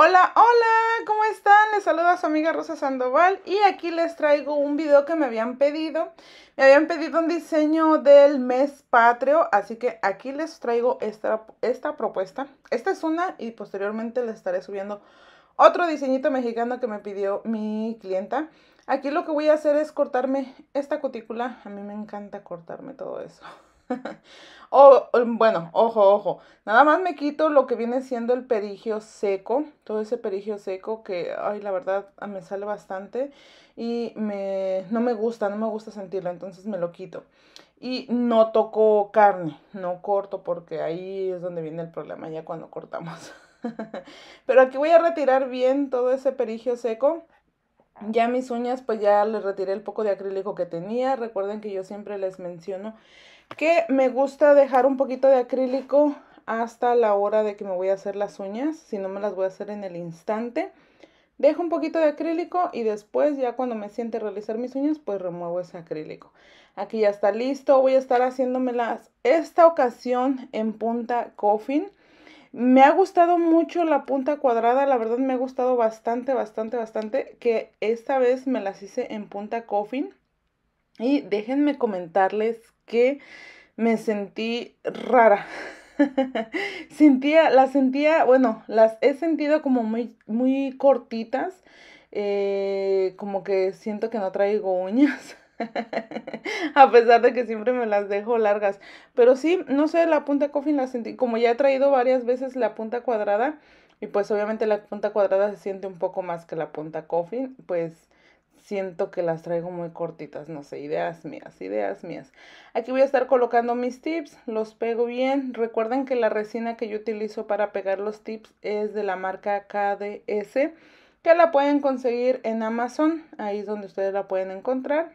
Hola, hola, ¿cómo están? Les saluda su amiga Rosa Sandoval y aquí les traigo un video que me habían pedido. Me habían pedido un diseño del mes patrio, así que aquí les traigo esta, esta propuesta. Esta es una y posteriormente les estaré subiendo otro diseñito mexicano que me pidió mi clienta. Aquí lo que voy a hacer es cortarme esta cutícula. A mí me encanta cortarme todo eso. o, bueno, ojo, ojo. Nada más me quito lo que viene siendo el perigio seco. Todo ese perigio seco que, ay, la verdad, ah, me sale bastante. Y me, no me gusta, no me gusta sentirlo. Entonces me lo quito. Y no toco carne, no corto porque ahí es donde viene el problema ya cuando cortamos. Pero aquí voy a retirar bien todo ese perigio seco. Ya mis uñas, pues ya les retiré el poco de acrílico que tenía. Recuerden que yo siempre les menciono que me gusta dejar un poquito de acrílico hasta la hora de que me voy a hacer las uñas, si no me las voy a hacer en el instante. Dejo un poquito de acrílico y después ya cuando me siente realizar mis uñas, pues remuevo ese acrílico. Aquí ya está listo, voy a estar haciéndomelas esta ocasión en punta coffin. Me ha gustado mucho la punta cuadrada, la verdad me ha gustado bastante, bastante, bastante que esta vez me las hice en punta coffin. Y déjenme comentarles que me sentí rara. sentía, las sentía, bueno, las he sentido como muy, muy cortitas. Eh, como que siento que no traigo uñas. a pesar de que siempre me las dejo largas. Pero sí, no sé, la punta coffin la sentí. Como ya he traído varias veces la punta cuadrada. Y pues obviamente la punta cuadrada se siente un poco más que la punta coffin. Pues siento que las traigo muy cortitas, no sé, ideas mías, ideas mías. Aquí voy a estar colocando mis tips, los pego bien. Recuerden que la resina que yo utilizo para pegar los tips es de la marca KDS, que la pueden conseguir en Amazon, ahí es donde ustedes la pueden encontrar.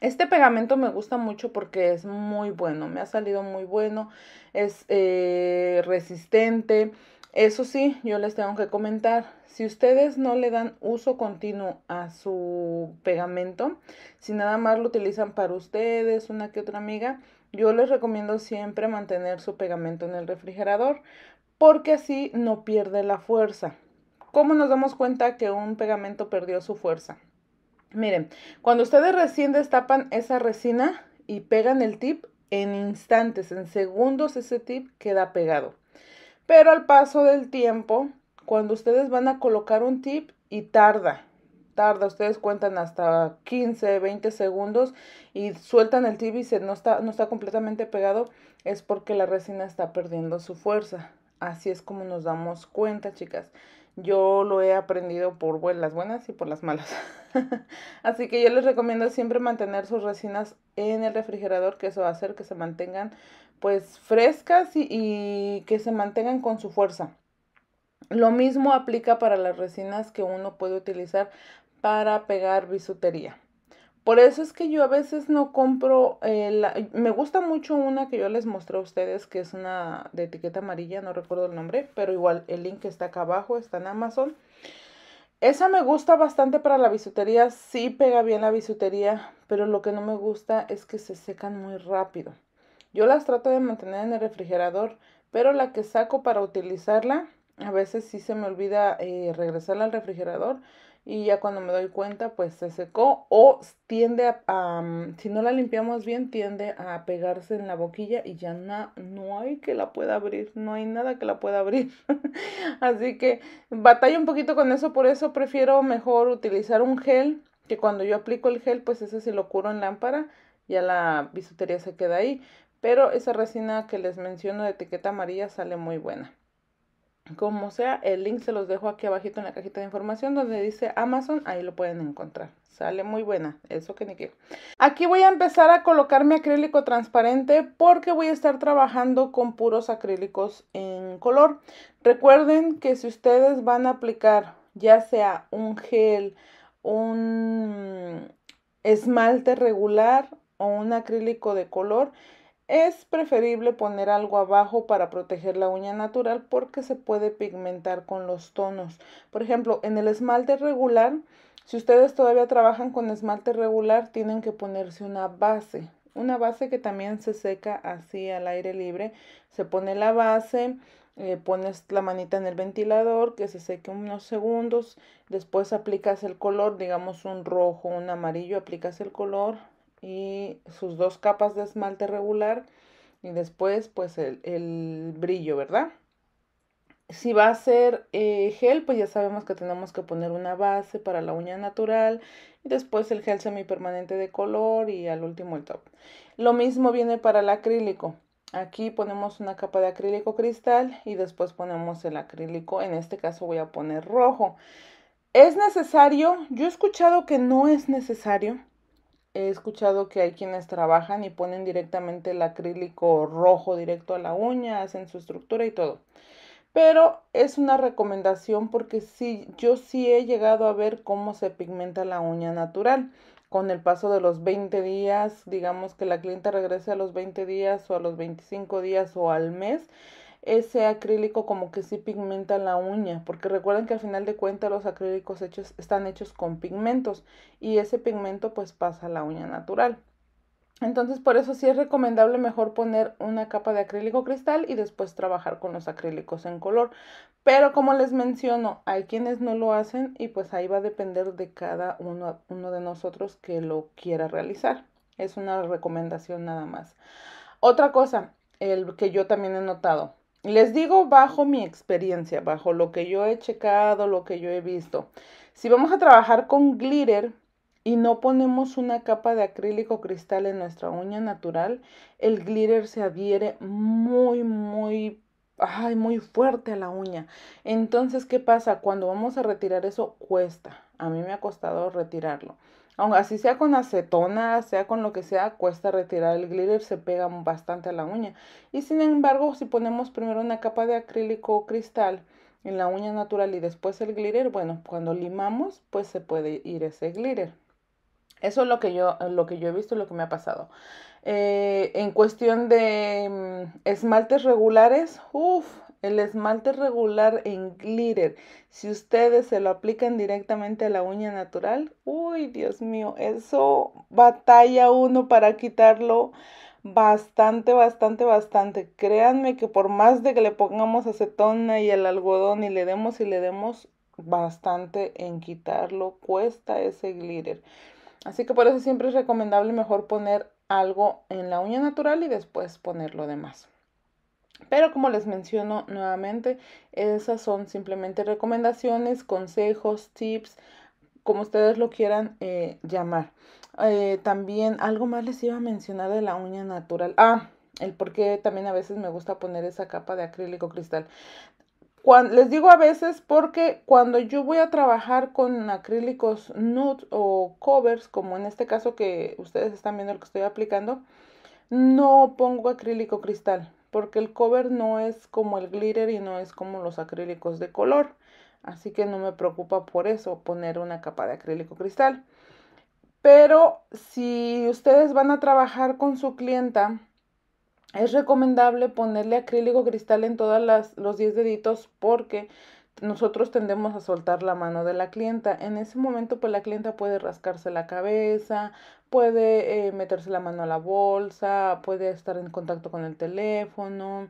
Este pegamento me gusta mucho porque es muy bueno, me ha salido muy bueno, es eh, resistente, eso sí, yo les tengo que comentar, si ustedes no le dan uso continuo a su pegamento, si nada más lo utilizan para ustedes, una que otra amiga, yo les recomiendo siempre mantener su pegamento en el refrigerador, porque así no pierde la fuerza. ¿Cómo nos damos cuenta que un pegamento perdió su fuerza? Miren, cuando ustedes recién destapan esa resina y pegan el tip, en instantes, en segundos ese tip queda pegado. Pero al paso del tiempo, cuando ustedes van a colocar un tip y tarda, tarda, ustedes cuentan hasta 15, 20 segundos y sueltan el tip y se, no, está, no está completamente pegado, es porque la resina está perdiendo su fuerza. Así es como nos damos cuenta, chicas. Yo lo he aprendido por las buenas y por las malas. Así que yo les recomiendo siempre mantener sus resinas en el refrigerador, que eso va a hacer que se mantengan pues frescas y, que se mantengan con su fuerza. Lo mismo aplica para las resinas que uno puede utilizar para pegar bisutería. Por eso es que yo a veces no compro, eh, me gusta mucho una que yo les mostré a ustedes, que es una de etiqueta amarilla, no recuerdo el nombre, pero igual el link está acá abajo, está en Amazon. Esa me gusta bastante para la bisutería, sí pega bien la bisutería, pero lo que no me gusta es que se secan muy rápido. Yo las trato de mantener en el refrigerador, pero la que saco para utilizarla, a veces sí se me olvida eh, regresarla al refrigerador y ya cuando me doy cuenta pues se secó o tiende a, mm, si no la limpiamos bien tiende a pegarse en la boquilla y ya no, no hay que la pueda abrir, no hay nada que la pueda abrir. Así que batalla un poquito con eso, por eso prefiero mejor utilizar un gel que cuando yo aplico el gel pues ese sí lo curo en lámpara ya la bisutería se queda ahí pero esa resina que les menciono de etiqueta amarilla sale muy buena. Como sea, el link se los dejo aquí abajito en la cajita de información donde dice Amazon, ahí lo pueden encontrar. Sale muy buena, eso que ni quiero. Aquí voy a empezar a colocar mi acrílico transparente porque voy a estar trabajando con puros acrílicos en color. Recuerden que si ustedes van a aplicar ya sea un gel, un esmalte regular o un acrílico de color, es preferible poner algo abajo para proteger la uña natural porque se puede pigmentar con los tonos. Por ejemplo, en el esmalte regular, si ustedes todavía trabajan con esmalte regular, tienen que ponerse una base. Una base que también se seca así al aire libre. Se pone la base, eh, pones la manita en el ventilador, que se seque unos segundos. Después aplicas el color, digamos un rojo, un amarillo, aplicas el color, y sus dos capas de esmalte regular y después pues el, brillo, ¿verdad? Si va a ser eh, gel, pues ya sabemos que tenemos que poner una base para la uña natural y después el gel semipermanente de color y al último el top. Lo mismo viene para el acrílico. Aquí ponemos una capa de acrílico cristal y después ponemos el acrílico. En este caso voy a poner rojo. ¿Es necesario? Yo he escuchado que no es necesario, He escuchado que hay quienes trabajan y ponen directamente el acrílico rojo directo a la uña, hacen su estructura y todo. Pero es una recomendación porque sí, yo sí he llegado a ver cómo se pigmenta la uña natural. Con el paso de los 20 días, digamos que la clienta regrese a los 20 días o a los 25 días o al mes, ese acrílico como que sí pigmenta la uña, porque recuerden que al final de cuentas los acrílicos hechos, están hechos con pigmentos y ese pigmento pues pasa a la uña natural. Entonces por eso sí es recomendable mejor poner una capa de acrílico cristal y después trabajar con los acrílicos en color. Pero como les menciono, hay quienes no lo hacen y pues ahí va a depender de cada uno, uno de nosotros que lo quiera realizar. Es una recomendación nada más. Otra cosa, el que yo también he notado, les digo bajo mi experiencia, bajo lo que yo he checado, lo que yo he visto. Si vamos a trabajar con glitter y no ponemos una capa de acrílico cristal en nuestra uña natural, el glitter se adhiere muy, muy, ay, muy fuerte a la uña. Entonces, ¿qué pasa? Cuando vamos a retirar eso, cuesta. A mí me ha costado retirarlo aunque así sea con acetona, sea con lo que sea, cuesta retirar el glitter, se pega bastante a la uña. Y sin embargo, si ponemos primero una capa de acrílico o cristal en la uña natural y después el glitter, bueno, cuando limamos, pues se puede ir ese glitter. Eso es lo que yo, lo que yo he visto, lo que me ha pasado. Eh, en cuestión de mm, esmaltes regulares, uff, el esmalte regular en glitter, si ustedes se lo aplican directamente a la uña natural, uy, Dios mío, eso batalla uno para quitarlo bastante, bastante, bastante. Créanme que por más de que le pongamos acetona y el algodón y le demos y le demos bastante en quitarlo, cuesta ese glitter. Así que por eso siempre es recomendable mejor poner algo en la uña natural y después poner lo demás. Pero como les menciono nuevamente, esas son simplemente recomendaciones, consejos, tips, como ustedes lo quieran eh, llamar. Eh, también algo más les iba a mencionar de la uña natural. Ah, el por qué también a veces me gusta poner esa capa de acrílico cristal. les digo a veces porque cuando yo voy a trabajar con acrílicos nude o covers, como en este caso que ustedes están viendo el que estoy aplicando, no pongo acrílico cristal porque el cover no es como el glitter y no es como los acrílicos de color. Así que no me preocupa por eso poner una capa de acrílico cristal. Pero si ustedes van a trabajar con su clienta, es recomendable ponerle acrílico cristal en todos los 10 deditos porque nosotros tendemos a soltar la mano de la clienta. En ese momento, pues la clienta puede rascarse la cabeza, puede eh, meterse la mano a la bolsa, puede estar en contacto con el teléfono.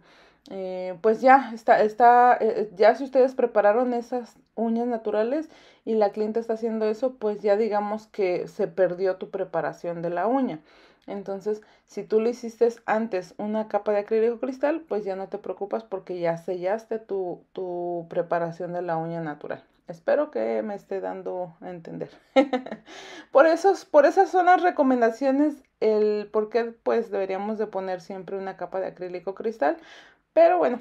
Eh, pues ya está, está eh, ya si ustedes prepararon esas uñas naturales y la clienta está haciendo eso, pues ya digamos que se perdió tu preparación de la uña. Entonces, si tú le hiciste antes una capa de acrílico cristal, pues ya no te preocupas porque ya sellaste tu, tu preparación de la uña natural. Espero que me esté dando a entender. por, esos, por esas son las recomendaciones, el por qué pues deberíamos de poner siempre una capa de acrílico cristal. Pero bueno,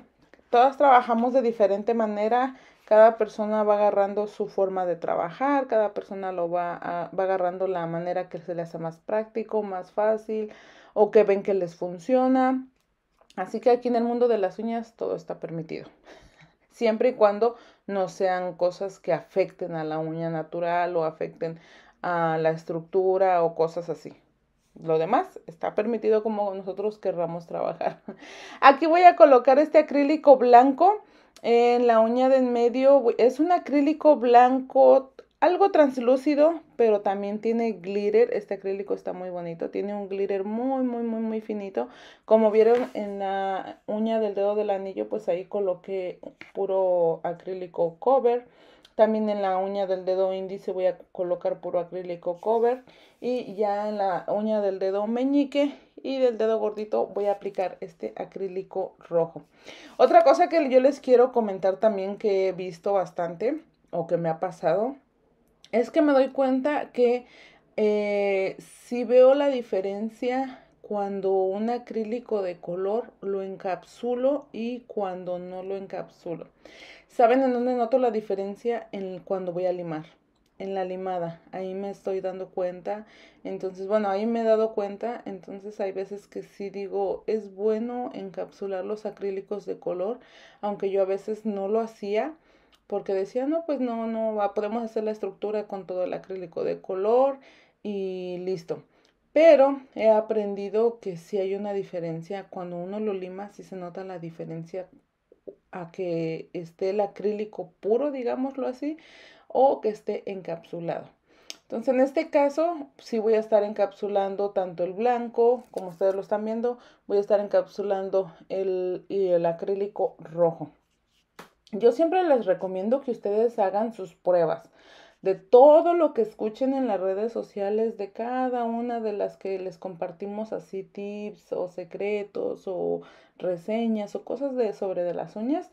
todas trabajamos de diferente manera cada persona va agarrando su forma de trabajar, cada persona lo va, agarrando la manera que se le hace más práctico, más fácil o que ven que les funciona. Así que aquí en el mundo de las uñas todo está permitido, siempre y cuando no sean cosas que afecten a la uña natural o afecten a la estructura o cosas así. Lo demás está permitido como nosotros querramos trabajar. Aquí voy a colocar este acrílico blanco en la uña de en medio es un acrílico blanco, algo translúcido, pero también tiene glitter. Este acrílico está muy bonito. Tiene un glitter muy, muy, muy, muy finito. Como vieron en la uña del dedo del anillo, pues ahí coloqué puro acrílico cover. También en la uña del dedo índice voy a colocar puro acrílico cover. Y ya en la uña del dedo meñique y del dedo gordito voy a aplicar este acrílico rojo. Otra cosa que yo les quiero comentar también que he visto bastante o que me ha pasado es que me doy cuenta que eh, si veo la diferencia cuando un acrílico de color lo encapsulo y cuando no lo encapsulo. ¿Saben en dónde noto la diferencia? En cuando voy a limar en la limada. Ahí me estoy dando cuenta. Entonces, bueno, ahí me he dado cuenta. Entonces hay veces que sí digo, es bueno encapsular los acrílicos de color, aunque yo a veces no lo hacía porque decía, no, pues no, no, podemos hacer la estructura con todo el acrílico de color y listo. Pero he aprendido que si hay una diferencia. Cuando uno lo lima, sí se nota la diferencia a que esté el acrílico puro, digámoslo así, o que esté encapsulado. Entonces, en este caso, si voy a estar encapsulando tanto el blanco, como ustedes lo están viendo, voy a estar encapsulando el, el acrílico rojo. Yo siempre les recomiendo que ustedes hagan sus pruebas de todo lo que escuchen en las redes sociales, de cada una de las que les compartimos así tips o secretos o reseñas o cosas de sobre de las uñas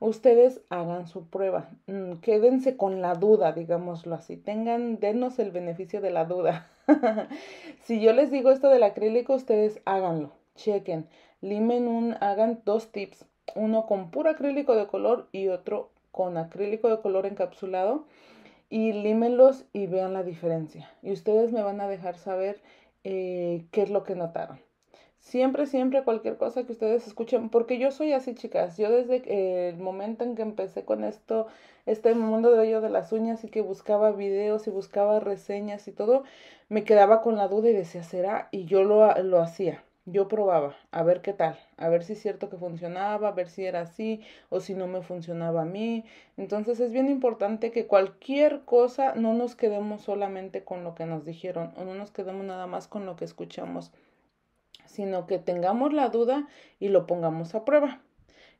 ustedes hagan su prueba. Mm, quédense con la duda, digámoslo así. Tengan, denos el beneficio de la duda. si yo les digo esto del acrílico, ustedes háganlo. Chequen, limen un, hagan dos tips. Uno con puro acrílico de color y otro con acrílico de color encapsulado. Y límenlos y vean la diferencia. Y ustedes me van a dejar saber eh, qué es lo que notaron. Siempre, siempre cualquier cosa que ustedes escuchen, porque yo soy así, chicas. Yo desde el momento en que empecé con esto, este mundo de ello de las uñas y que buscaba videos y buscaba reseñas y todo, me quedaba con la duda y decía, ¿será? Y yo lo, lo hacía. Yo probaba a ver qué tal, a ver si es cierto que funcionaba, a ver si era así o si no me funcionaba a mí. Entonces es bien importante que cualquier cosa no nos quedemos solamente con lo que nos dijeron o no nos quedemos nada más con lo que escuchamos sino que tengamos la duda y lo pongamos a prueba.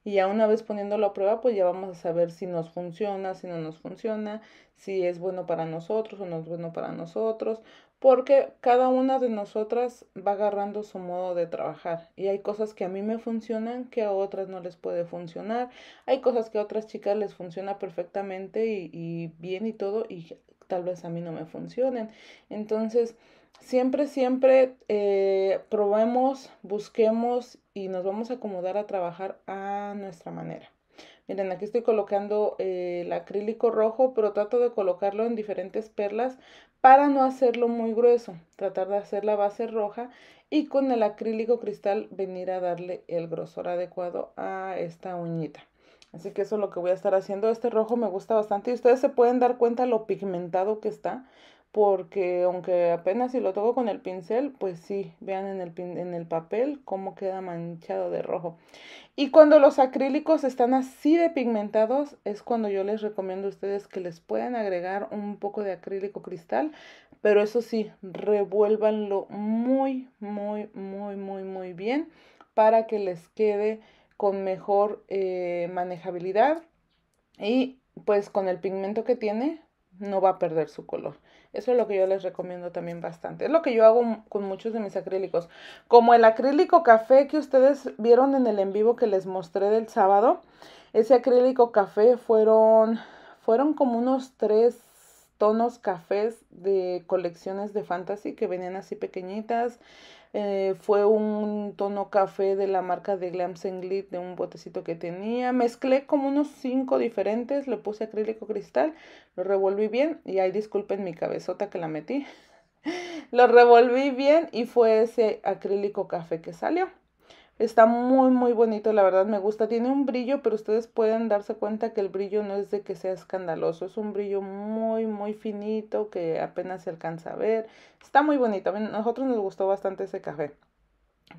Y a una vez poniéndolo a prueba, pues ya vamos a saber si nos funciona, si no nos funciona, si es bueno para nosotros o no es bueno para nosotros, porque cada una de nosotras va agarrando su modo de trabajar y hay cosas que a mí me funcionan que a otras no les puede funcionar, hay cosas que a otras chicas les funciona perfectamente y, y bien y todo y tal vez a mí no me funcionen. Entonces, siempre, siempre eh, probemos, busquemos y nos vamos a acomodar a trabajar a nuestra manera. Miren, aquí estoy colocando eh, el acrílico rojo, pero trato de colocarlo en diferentes perlas para no hacerlo muy grueso. Tratar de hacer la base roja y con el acrílico cristal venir a darle el grosor adecuado a esta uñita. Así que eso es lo que voy a estar haciendo. Este rojo me gusta bastante y ustedes se pueden dar cuenta lo pigmentado que está porque aunque apenas si lo toco con el pincel, pues sí, vean en el, papel cómo queda manchado de rojo. Y cuando los acrílicos están así de pigmentados, es cuando yo les recomiendo a ustedes que les puedan agregar un poco de acrílico cristal, pero eso sí, revuélvanlo muy, muy, muy, muy, muy bien para que les quede con mejor eh, manejabilidad y pues con el pigmento que tiene no va a perder su color. Eso es lo que yo les recomiendo también bastante. Es lo que yo hago con muchos de mis acrílicos. Como el acrílico café que ustedes vieron en el en vivo que les mostré del sábado. Ese acrílico café fueron, fueron como unos tres tonos cafés de colecciones de fantasy que venían así pequeñitas. Eh, fue un tono café de la marca de Glams Glit de un botecito que tenía. Mezclé como unos cinco diferentes, le puse acrílico cristal, lo revolví bien y ahí disculpen mi cabezota que la metí. lo revolví bien y fue ese acrílico café que salió. Está muy, muy bonito, la verdad me gusta. Tiene un brillo, pero ustedes pueden darse cuenta que el brillo no es de que sea escandaloso. Es un brillo muy, muy finito que apenas se alcanza a ver. Está muy bonito. A nosotros nos gustó bastante ese café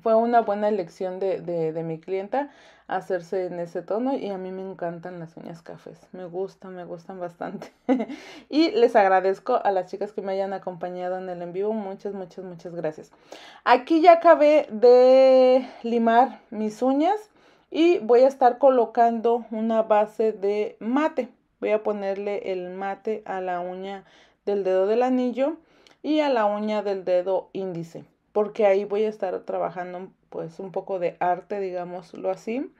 fue una buena elección de, de, mi clienta hacerse en ese tono y a mí me encantan las uñas cafés, me gustan, me gustan bastante. y les agradezco a las chicas que me hayan acompañado en el en vivo, muchas, muchas, muchas gracias. Aquí ya acabé de limar mis uñas y voy a estar colocando una base de mate. Voy a ponerle el mate a la uña del dedo del anillo y a la uña del dedo índice porque ahí voy a estar trabajando pues un poco de arte, digámoslo así.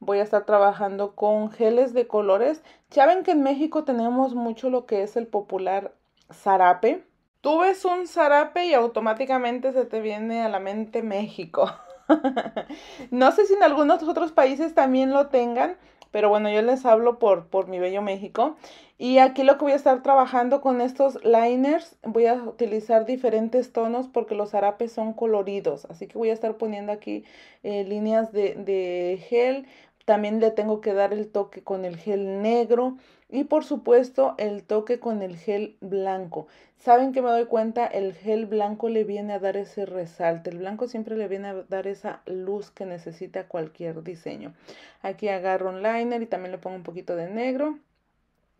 Voy a estar trabajando con geles de colores. Ya ven que en México tenemos mucho lo que es el popular zarape. Tú ves un zarape y automáticamente se te viene a la mente México. no sé si en algunos otros países también lo tengan, pero bueno, yo les hablo por, mi bello México. Y aquí lo que voy a estar trabajando con estos liners, voy a utilizar diferentes tonos porque los harapes son coloridos. Así que voy a estar poniendo aquí eh, líneas de, de gel. También le tengo que dar el toque con el gel negro. Y por supuesto el toque con el gel blanco. Saben que me doy cuenta, el gel blanco le viene a dar ese resalte. El blanco siempre le viene a dar esa luz que necesita cualquier diseño. Aquí agarro un liner y también le pongo un poquito de negro.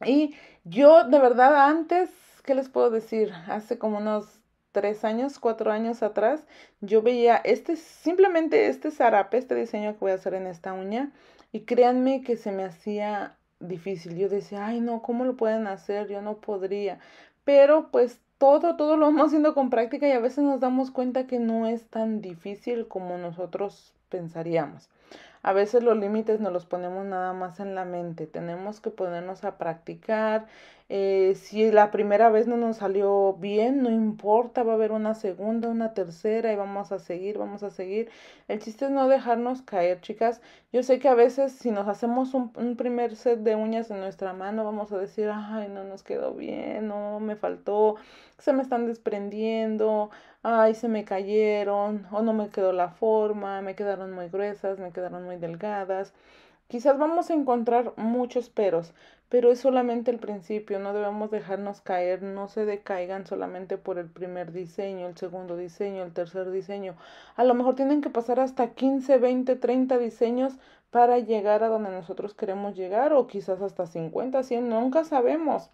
Y yo de verdad antes, ¿qué les puedo decir? Hace como unos tres años, cuatro años atrás, yo veía este, simplemente este zarape, este diseño que voy a hacer en esta uña, y créanme que se me hacía difícil. Yo decía, ay no, ¿cómo lo pueden hacer? Yo no podría. Pero pues todo, todo lo vamos haciendo con práctica y a veces nos damos cuenta que no es tan difícil como nosotros pensaríamos. A veces los límites no los ponemos nada más en la mente, tenemos que ponernos a practicar. Eh, si la primera vez no nos salió bien, no importa, va a haber una segunda, una tercera y vamos a seguir, vamos a seguir. El chiste es no dejarnos caer, chicas. Yo sé que a veces si nos hacemos un, un primer set de uñas en nuestra mano, vamos a decir, ay, no nos quedó bien, no, me faltó, se me están desprendiendo ay, se me cayeron, o no me quedó la forma, me quedaron muy gruesas, me quedaron muy delgadas. Quizás vamos a encontrar muchos peros, pero es solamente el principio, no debemos dejarnos caer, no se decaigan solamente por el primer diseño, el segundo diseño, el tercer diseño. A lo mejor tienen que pasar hasta 15, 20, 30 diseños para llegar a donde nosotros queremos llegar o quizás hasta 50, 100, nunca sabemos.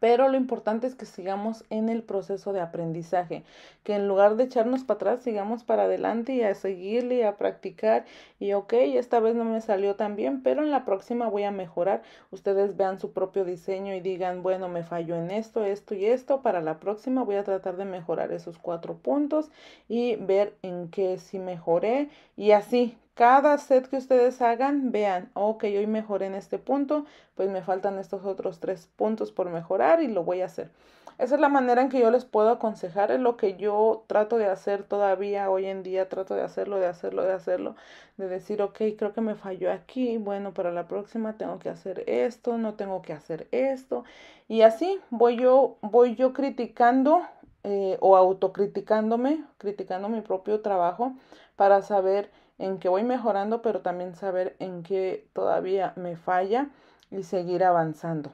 Pero lo importante es que sigamos en el proceso de aprendizaje, que en lugar de echarnos para atrás, sigamos para adelante y a seguirle y a practicar. Y ok, esta vez no me salió tan bien, pero en la próxima voy a mejorar. Ustedes vean su propio diseño y digan, bueno, me falló en esto, esto y esto. Para la próxima voy a tratar de mejorar esos cuatro puntos y ver en qué sí mejoré. Y así, cada set que ustedes hagan, vean, ok, hoy mejoré en este punto, pues me faltan estos otros tres puntos por mejorar y lo voy a hacer. Esa es la manera en que yo les puedo aconsejar, es lo que yo trato de hacer todavía hoy en día, trato de hacerlo, de hacerlo, de hacerlo, de decir, ok, creo que me falló aquí, bueno, para la próxima tengo que hacer esto, no tengo que hacer esto, y así voy yo, voy yo criticando eh, o autocriticándome, criticando mi propio trabajo para saber en que voy mejorando, pero también saber en qué todavía me falla y seguir avanzando.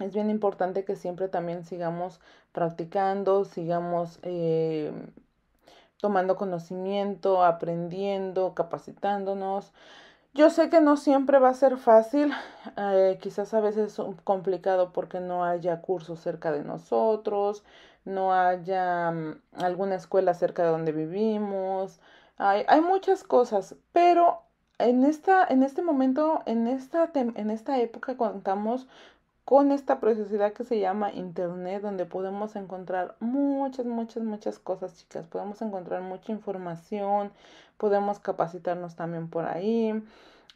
Es bien importante que siempre también sigamos practicando, sigamos eh, tomando conocimiento, aprendiendo, capacitándonos. Yo sé que no siempre va a ser fácil, eh, quizás a veces es complicado porque no haya cursos cerca de nosotros, no haya mm, alguna escuela cerca de donde vivimos, hay, muchas cosas, pero en, esta, en este momento, en esta, en esta época contamos con esta preciosidad que se llama Internet, donde podemos encontrar muchas, muchas, muchas cosas, chicas. Podemos encontrar mucha información, podemos capacitarnos también por ahí.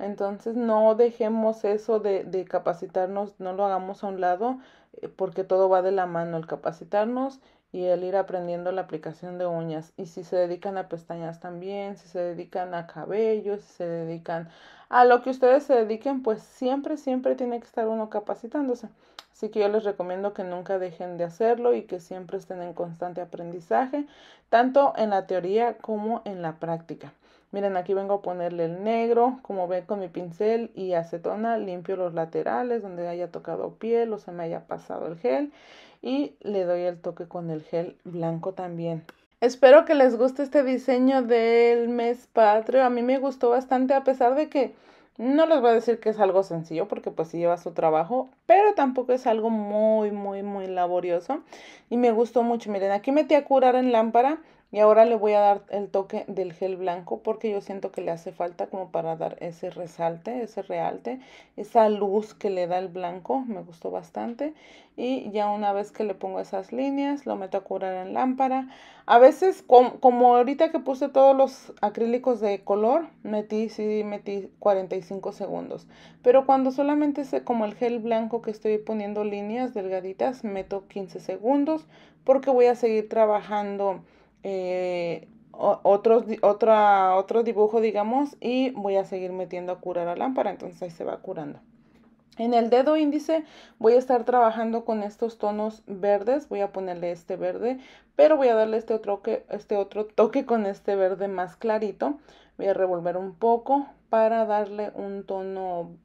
Entonces no dejemos eso de, de capacitarnos, no lo hagamos a un lado, eh, porque todo va de la mano, el capacitarnos y el ir aprendiendo la aplicación de uñas. Y si se dedican a pestañas también, si se dedican a cabello, si se dedican a lo que ustedes se dediquen, pues siempre, siempre tiene que estar uno capacitándose. Así que yo les recomiendo que nunca dejen de hacerlo y que siempre estén en constante aprendizaje, tanto en la teoría como en la práctica. Miren, aquí vengo a ponerle el negro, como ven con mi pincel y acetona, limpio los laterales donde haya tocado piel o se me haya pasado el gel y le doy el toque con el gel blanco también. Espero que les guste este diseño del mes patrio. A mí me gustó bastante a pesar de que no les voy a decir que es algo sencillo porque pues sí lleva su trabajo, pero tampoco es algo muy, muy, muy laborioso. Y me gustó mucho. Miren, aquí metí a curar en lámpara y ahora le voy a dar el toque del gel blanco porque yo siento que le hace falta como para dar ese resalte, ese realte, esa luz que le da el blanco, me gustó bastante. Y ya una vez que le pongo esas líneas, lo meto a curar en lámpara. A veces, como, ahorita que puse todos los acrílicos de color, metí, sí, metí 45 segundos. Pero cuando solamente sé como el gel blanco que estoy poniendo líneas delgaditas, meto 15 segundos porque voy a seguir trabajando eh, otro, otro dibujo, digamos, y voy a seguir metiendo a curar la lámpara, entonces ahí se va curando. En el dedo índice voy a estar trabajando con estos tonos verdes, voy a ponerle este verde, pero voy a darle este otro, que, este otro toque con este verde más clarito. Voy a revolver un poco para darle un tono,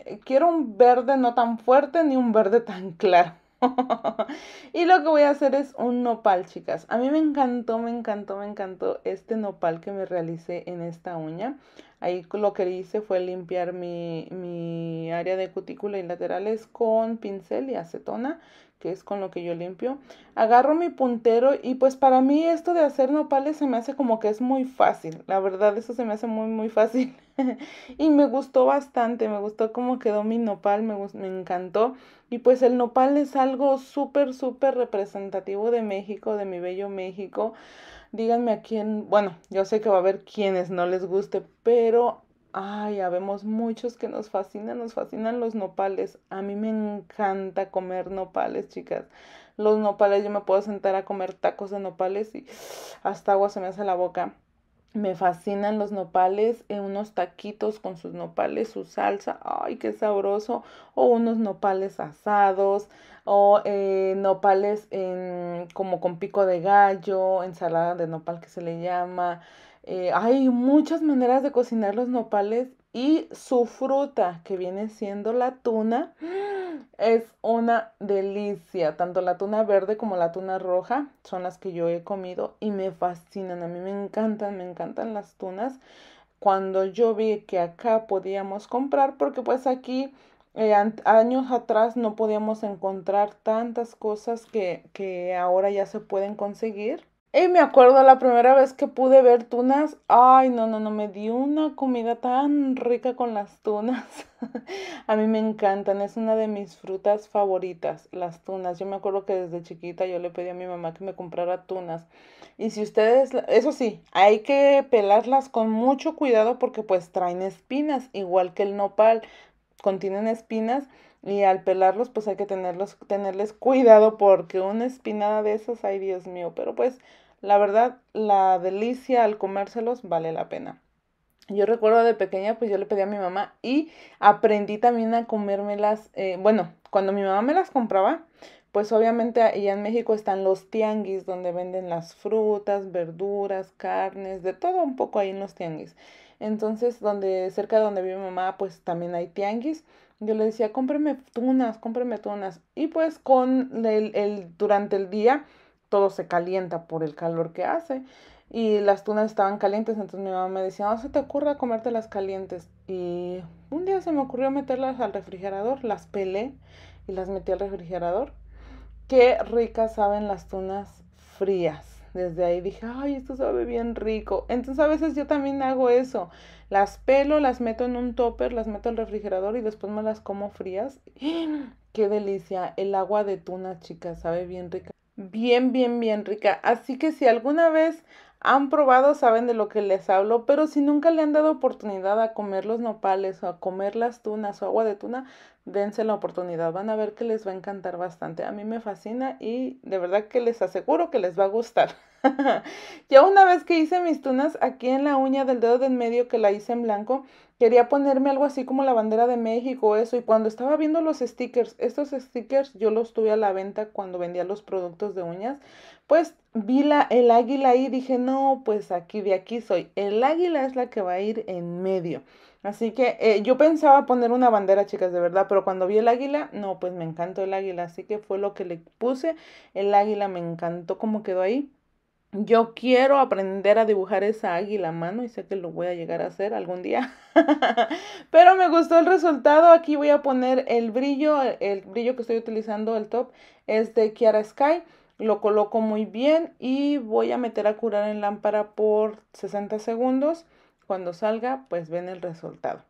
eh, quiero un verde no tan fuerte ni un verde tan claro. y lo que voy a hacer es un nopal, chicas. A mí me encantó, me encantó, me encantó este nopal que me realicé en esta uña. Ahí lo que hice fue limpiar mi, mi área de cutícula y laterales con pincel y acetona que es con lo que yo limpio, agarro mi puntero y pues para mí esto de hacer nopales se me hace como que es muy fácil, la verdad eso se me hace muy muy fácil y me gustó bastante, me gustó cómo quedó mi nopal, me, me encantó y pues el nopal es algo súper súper representativo de México, de mi bello México, díganme a quién, bueno, yo sé que va a haber quienes no les guste, pero Ay, habemos muchos que nos fascinan, nos fascinan los nopales. A mí me encanta comer nopales, chicas. Los nopales, yo me puedo sentar a comer tacos de nopales y hasta agua se me hace la boca. Me fascinan los nopales, en eh, unos taquitos con sus nopales, su salsa, ay, qué sabroso, o unos nopales asados, o eh, nopales como con pico de gallo, ensalada de nopal que se le llama, eh, hay muchas maneras de cocinar los nopales y su fruta, que viene siendo la tuna, es una delicia. Tanto la tuna verde como la tuna roja son las que yo he comido y me fascinan. A mí me encantan, me encantan las tunas. Cuando yo vi que acá podíamos comprar, porque pues aquí eh, años atrás no podíamos encontrar tantas cosas que ahora ya se pueden conseguir y me acuerdo la primera vez que pude ver tunas, ay, no, no, no, me di una comida tan rica con las tunas. a mí me encantan, es una de mis frutas favoritas, las tunas. Yo me acuerdo que desde chiquita yo le pedí a mi mamá que me comprara tunas. Y si ustedes, eso sí, hay que pelarlas con mucho cuidado porque pues traen espinas, igual que el nopal, contienen espinas. Y al pelarlos, pues hay que tenerlos, tenerles cuidado porque una espinada de esas, ay Dios mío, pero pues la verdad, la delicia al comérselos vale la pena. Yo recuerdo de pequeña, pues yo le pedí a mi mamá y aprendí también a comérmelas. Eh, bueno, cuando mi mamá me las compraba, pues obviamente allá en México están los tianguis donde venden las frutas, verduras, carnes, de todo un poco ahí en los tianguis. Entonces, donde cerca de donde vive mi mamá, pues también hay tianguis. Yo le decía, cómpreme tunas, cómpreme tunas. Y pues con el durante el día todo se calienta por el calor que hace. Y las tunas estaban calientes, entonces mi mamá me decía, no se te ocurra comértelas calientes. Y un día se me ocurrió meterlas al refrigerador, las pelé y las metí al refrigerador. Qué ricas saben las tunas frías. Desde ahí dije, ay, esto sabe bien rico. Entonces a veces yo también hago eso. Las pelo, las meto en un topper, las meto al refrigerador y después me las como frías. ¡Qué delicia! El agua de tuna, chicas, sabe bien rica bien, bien, bien rica. Así que si alguna vez han probado, saben de lo que les hablo, pero si nunca le han dado oportunidad a comer los nopales o a comer las tunas o agua de tuna, dense la oportunidad. Van a ver que les va a encantar bastante. A mí me fascina y de verdad que les aseguro que les va a gustar. ya una vez que hice mis tunas aquí en la uña del dedo de en medio que la hice en blanco, quería ponerme algo así como la bandera de México, eso, y cuando estaba viendo los stickers, estos stickers yo los tuve a la venta cuando vendía los productos de uñas, pues vi el águila y dije, no, pues aquí de aquí soy, el águila es la que va a ir en medio. Así que eh, yo pensaba poner una bandera, chicas, de verdad, pero cuando vi el águila, no, pues me encantó el águila, así que fue lo que le puse, el águila me encantó como quedó ahí yo quiero aprender a dibujar esa águila a mano y sé que lo voy a llegar a hacer algún día. Pero me gustó el resultado. Aquí voy a poner el brillo, el brillo que estoy utilizando, el top, es de Kiara Sky. Lo coloco muy bien y voy a meter a curar en lámpara por 60 segundos cuando salga, pues ven el resultado.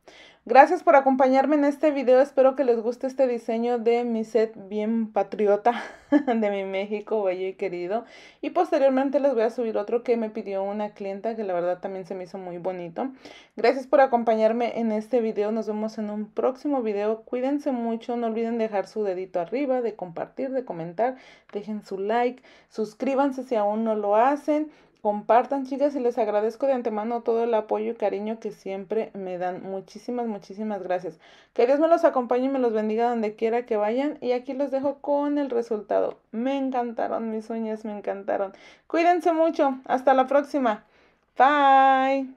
Gracias por acompañarme en este video. Espero que les guste este diseño de mi set bien patriota de mi México bello y querido. Y posteriormente les voy a subir otro que me pidió una clienta que la verdad también se me hizo muy bonito. Gracias por acompañarme en este video. Nos vemos en un próximo video. Cuídense mucho. No olviden dejar su dedito arriba, de compartir, de comentar. Dejen su like. Suscríbanse si aún no lo hacen. Compartan, chicas, y les agradezco de antemano todo el apoyo y cariño que siempre me dan. Muchísimas, muchísimas gracias. Que Dios me los acompañe y me los bendiga donde quiera que vayan. Y aquí los dejo con el resultado. Me encantaron mis uñas, me encantaron. Cuídense mucho. Hasta la próxima. Bye.